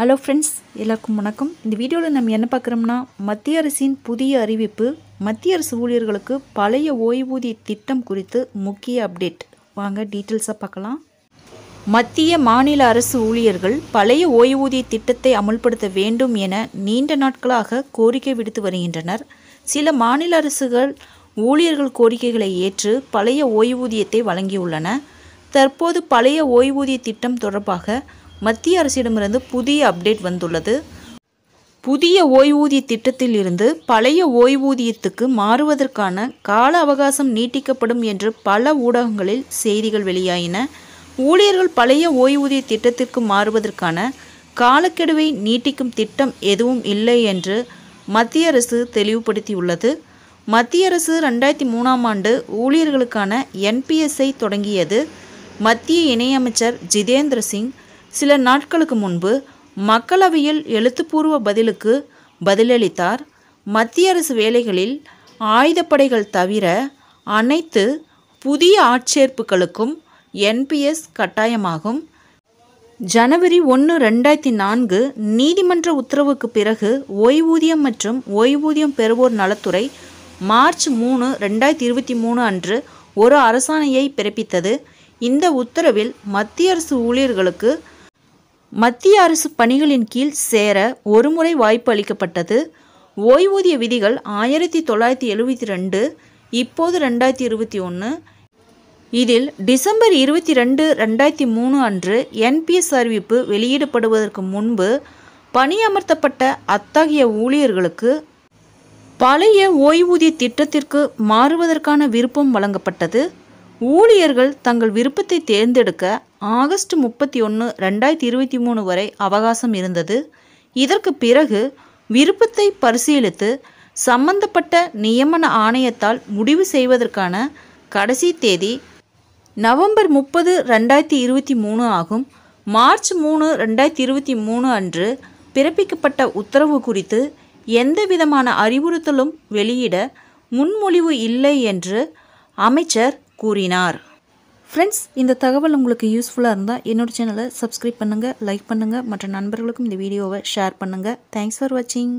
hello friends எல்லாருக்கும் வணக்கம் இந்த வீடியோவில் நம்ம என்ன பார்க்குறோம்னா மத்திய அரசின் புதிய அறிவிப்பு மத்திய அரசு ஊழியர்களுக்கு பழைய ஓய்வூதிய திட்டம் குறித்து முக்கிய அப்டேட் வாங்க டீட்டெயில்ஸாக பார்க்கலாம் மத்திய மாநில அரசு ஊழியர்கள் பழைய ஓய்வூதிய திட்டத்தை அமுல்படுத்த வேண்டும் என நீண்ட நாட்களாக கோரிக்கை விடுத்து வருகின்றனர் சில மாநில அரசுகள் ஊழியர்கள் கோரிக்கைகளை ஏற்று பழைய ஓய்வூதியத்தை வழங்கியுள்ளன தற்போது பழைய ஓய்வூதிய திட்டம் தொடர்பாக மத்திய அரசிடமிருந்து புதிய அப்டேட் வந்துள்ளது புதிய ஓய்வூதிய திட்டத்தில் இருந்து பழைய ஓய்வூதியத்துக்கு மாறுவதற்கான கால அவகாசம் நீட்டிக்கப்படும் என்று பல ஊடகங்களில் செய்திகள் வெளியாயின ஊழியர்கள் பழைய ஓய்வூதிய திட்டத்திற்கு மாறுவதற்கான காலக்கெடுவை நீட்டிக்கும் திட்டம் எதுவும் இல்லை என்று மத்திய அரசு தெளிவுபடுத்தியுள்ளது மத்திய அரசு ரெண்டாயிரத்தி மூணாம் ஆண்டு ஊழியர்களுக்கான என்பிஎஸ்ஐ தொடங்கியது மத்திய இணையமைச்சர் ஜிதேந்திர சிங் சில நாட்களுக்கு முன்பு மக்களவையில் எழுத்துப்பூர்வ பதிலுக்கு பதிலளித்தார் மத்திய அரசு வேலைகளில் ஆயுதப்படைகள் தவிர அனைத்து புதிய ஆட்சேர்ப்புகளுக்கும் என்பிஎஸ் கட்டாயமாகும் ஜனவரி ஒன்று ரெண்டாயிரத்தி நான்கு நீதிமன்ற உத்தரவுக்கு பிறகு ஓய்வூதியம் மற்றும் ஓய்வூதியம் பெறுவோர் நலத்துறை மார்ச் மூணு ரெண்டாயிரத்தி இருபத்தி மூணு அன்று ஒரு அரசாணையை பிறப்பித்தது இந்த உத்தரவில் மத்திய அரசு ஊழியர்களுக்கு மத்திய அரசு பணிகளின் கீழ் சேர ஒருமுறை வாய்ப்பு அளிக்கப்பட்டது ஓய்வூதிய விதிகள் ஆயிரத்தி தொள்ளாயிரத்தி எழுபத்தி ரெண்டு இப்போது ரெண்டாயிரத்தி இருபத்தி ஒன்று இதில் டிசம்பர் இருபத்தி ரெண்டு ரெண்டாயிரத்தி மூணு அன்று என்பிஎஸ் அறிவிப்பு வெளியிடப்படுவதற்கு முன்பு பணியமர்த்தப்பட்ட அத்தகைய ஊழியர்களுக்கு பழைய ஓய்வூதிய திட்டத்திற்கு மாறுவதற்கான விருப்பம் வழங்கப்பட்டது ஊழியர்கள் தங்கள் விருப்பத்தை தேர்ந்தெடுக்க ஆகஸ்ட் முப்பத்தி ஒன்று ரெண்டாயிரத்தி இருபத்தி மூணு வரை அவகாசம் இருந்தது இதற்கு பிறகு விருப்பத்தை பரிசீலித்து சம்பந்தப்பட்ட நியமன ஆணையத்தால் முடிவு செய்வதற்கான கடைசி தேதி நவம்பர் முப்பது ரெண்டாயிரத்தி இருபத்தி மூணு ஆகும் மார்ச் மூணு ரெண்டாயிரத்தி இருபத்தி மூணு அன்று பிறப்பிக்கப்பட்ட உத்தரவு குறித்து எந்தவிதமான அறிவுறுத்தலும் வெளியிட முன்மொழிவு இல்லை என்று அமைச்சர் கூறினார் ஃப்ரெண்ட்ஸ் இந்த தகவல் உங்களுக்கு யூஸ்ஃபுல்லாக இருந்தால் என்னோடய சேனலை சப்ஸ்கிரைப் பண்ணுங்கள் லைக் பண்ணுங்கள் மற்ற நண்பர்களுக்கும் இந்த வீடியோவை ஷேர் பண்ணுங்கள் தேங்க்ஸ் ஃபார் வாட்சிங்